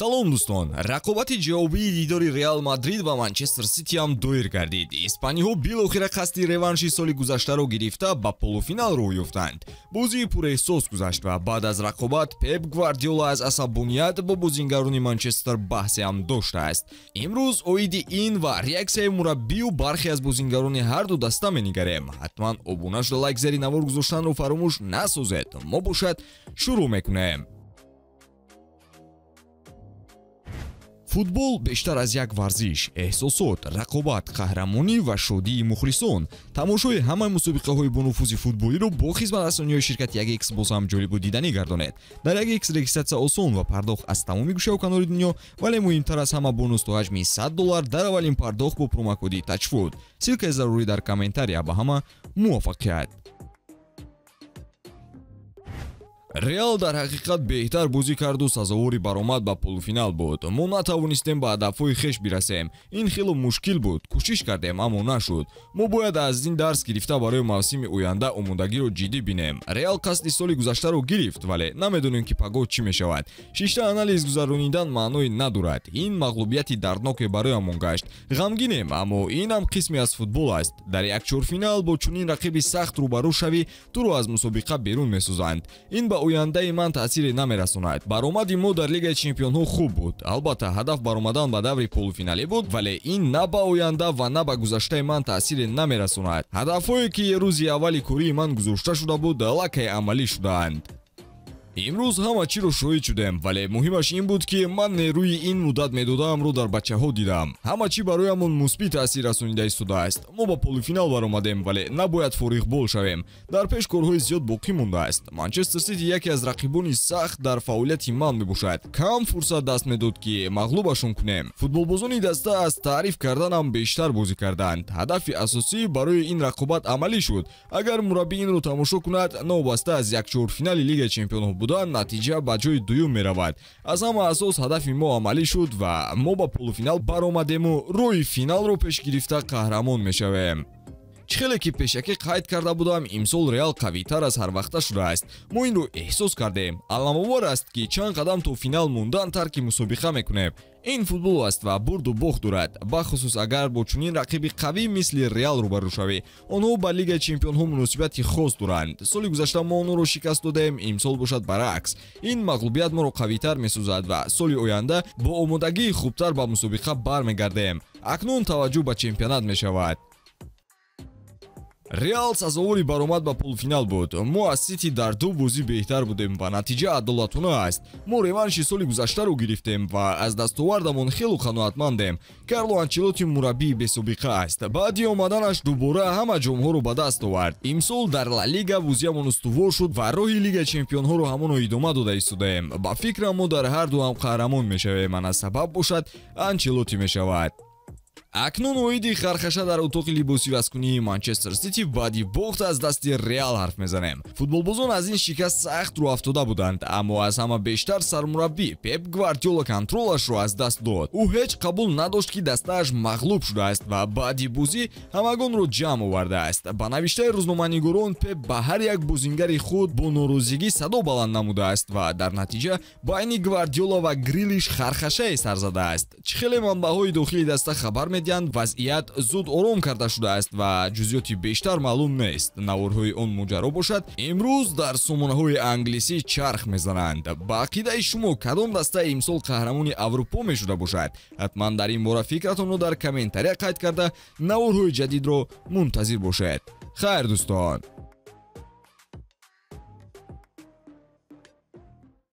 салом дӯстон рақобати ҷавобии дидори реал мадрид ва манчестер ситиам доир гардид испаниҳо билохира қасди реванши соли гузаштаро гирифта ба полуфинал рӯ ёфтанд бозии пурэҳсос гузашт ва баъд аз рақобат пеп гвардиола аз асабуният бо бозингарони манчестер баҳсеам доштааст имрӯз оиди ин ва реаксияи мураббию бархе аз бозингарони ҳарду даста менигарем ҳатман обунашда лайкзари навор гузоштанро фаромӯш насозед мо бошад шурӯъ мекунем футбол бештар аз як варзиш эҳсосот рақобат қаҳрамонӣ ва шодии мухлисон тамошои ҳамаи мусобиқаҳои бонуфузи футболиро бо хизматрасониҳои ширкати ягx боз ҳам ҷолибу диданӣ гардонед дар ягx регистратсия осон ва пардохт аз тамоми гӯшаву канори дунё вале муҳимтар аз ҳама бонус то ҳаҷми 100 доллар дар аввалин пардохт бо промокоди тачфуд силкаи зарурӣ дар комментария ба ҳама муваффақият реал дар ҳақиқат беҳтар бозӣ карду сазовори баромад ба полуфинал буд мо натавонистем ба ҳадафҳои хеш бирасем ин хело мушкил буд кӯшиш кардем аммо нашуд мо бояд аз ин дарс гирифта барои мавсими оянда омодагиро ҷиддӣ бинем реал қасди соли гузаштаро гирифт вале намедонем ки паго чӣ мешавад шишта анализ гузаронидан маъное надорад ин мағлубияти дардноке бароямон гашт ғамгинем аммо инам қисме аз футбол аст дар якчорфинал бо чунин рақиби сахт рӯба рӯ шавӣ туро аз мусобиқа берун месозанд ин ба ояндаи ман таъсире намерасонад баромади мо дар лигаи чемпионҳо хуб буд албатта ҳадаф баромадан ба даври полуфиналӣ буд вале ин на ба оянда ва на ба гузаштаи ман таъсире намерасонад ҳадафҳое ки рӯзи аввали кории ман гузошта шуда буд лакай амалӣ шудаанд امروز همه چی رو شوید شدم ولی مهمش این بود که من روی این مدت میدودم رو در بچه ها دیدم همه چی برای همون مصبی تأثیر رسونیده است ما با پولیفینال بر اومدیم ولی نباید فوریخ بول شویم در پیش کورهای زیاد باقی مونده است منچستر سیتی یکی از رقیبونی سخت در فعالیت من بوشد کم فرصت دست میدود که مغلوبشون کنیم فوتبال بزونی دسته از تعریف کردن هم بیشتر بازی کردند هدف اساسی برای این رقابت عملی شد اگر مربی این رو تماشا کند از یک چور فینال لیگ چمپیون буда натиҷа ба ҷои дуюм меравад аз ҳама асос ҳадафи мо амалӣ шуд ва мо ба полуфинал баромадему рӯи финалро пеш гирифта қаҳрамон мешавем чӣ хеле ки пешакӣ қайд карда будам имсол реал қавитар аз ҳарвақта шудааст мо инро эҳсос кардем аламовар аст ки чанд қадам то финал мондан тарки мусобиқа мекунем ин футбол аст ва бурду бох дорад бахусус агар бо чунин рақиби қавӣ мисли реал рӯбарӯ шавӣ онҳо ба лигаи чемпионҳо муносибати хос доранд соли гузашта мо онҳоро шикаст додем имсол бошад баръакс ин мағлубият моро қавитар месозад ва соли оянда бо омодагии хубтар ба мусобиқа бармегардем акнун таваҷҷӯҳ ба чемпионат мешавад ریالز از اولی برامد با پول فینال بود ما از سیتی در دو بوزی بهتر بودیم و نتیجه عدالتونه است ما ریوانشی سالی گذشته رو گرفتیم و از دستواردمون خیلی ماندیم. کارلو انچلوتی مربی به است بعدی اومدنش دوباره همه جمهورو رو به دست آورد امسال در لالیگا بوزیمون استوار شد و روی لیگ چمپیون ها رو همون ایدومه داده ایستودهیم با فکر ما در هر دو هم قهرمان میشویم من از سبب باشد میشود акнун оиди хархаша дар утоқи либоси васкунии манчестер сити баъди бохт аз дасти реал ҳарф мезанем футболбозон аз ин шикаст сахт рӯ афтода буданд аммо аз ҳама бештар сармурабби пеп гвардиола контролашро аз даст дод ӯ ҳеҷ қабул надошт ки дастааш мағлуб шудааст ва баъди бозӣ ҳамагонро ҷамъ овардааст ба навиштаи рӯзноманигорон пеп ба ҳар як бозингари худ бо норозигӣ садо баланд намудааст ва дар натиҷа байни гвардиола ва грилиш хархашае сар задааст чӣ хеле манбаъҳои дохили даста хабар намоядянд вазъият зуд ором карда шудааст ва ҷузъиёти бештар маълум нест наворҳои он муҷарро бошад имрӯз дар сомонаҳои англисӣ чарх мезананд ба ақидаи шумо кадом даста имсол қаҳрамони аврупо мешуда бошад ҳатман дар ин бора фикратонро дар комментария қайд карда наворҳои ҷадидро мунтазир бошед хайр дӯстон